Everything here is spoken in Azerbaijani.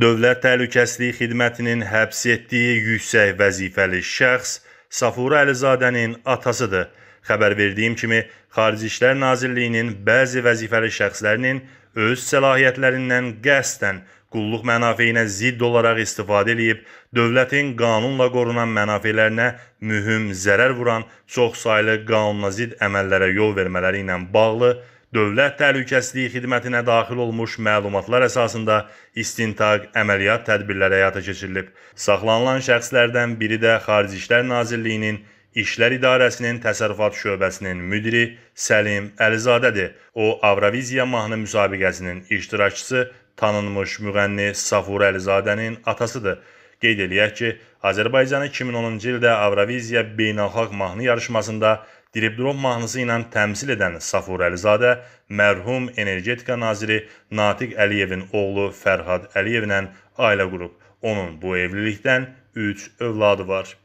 Dövlət Təhlükəsizlik Xidmətinin həbs etdiyi yüksək vəzifəli şəxs Safura Əlizadənin atasıdır. Xəbər verdiyim kimi, Xarici İşlər Nazirliyinin bəzi vəzifəli şəxslərinin öz səlahiyyətlərindən qəsdən qulluq mənafeyinə zidd olaraq istifadə edib, dövlətin qanunla qorunan mənafeylərinə mühüm zərər vuran çoxsaylı qanuna zidd əməllərə yol vermələri ilə bağlı Dövlət Təhlükəsizliyi Xidmətinə daxil olmuş məlumatlar əsasında istintaq, əməliyyat tədbirləri həyata keçirilib. Saxlanılan şəxslərdən biri də Xarici İşlər Nazirliyinin İşlər İdarəsinin təsərrüfat şöbəsinin müdiri Səlim Əlizadədir. O, Avroviziya mahnı müsabiqəsinin iştirakçısı, tanınmış müğənni Safur Əlizadənin atasıdır. Qeyd eləyək ki, Azərbaycan 2010-cu ildə Avroviziya beynəlxalq mahnı yarışmasında Dribdrop mahnısı ilə təmsil edən Safur Əlizadə mərhum energetika naziri Natiq Əliyevin oğlu Fərhad Əliyev ilə ailə qurub. Onun bu evlilikdən 3 övladı var.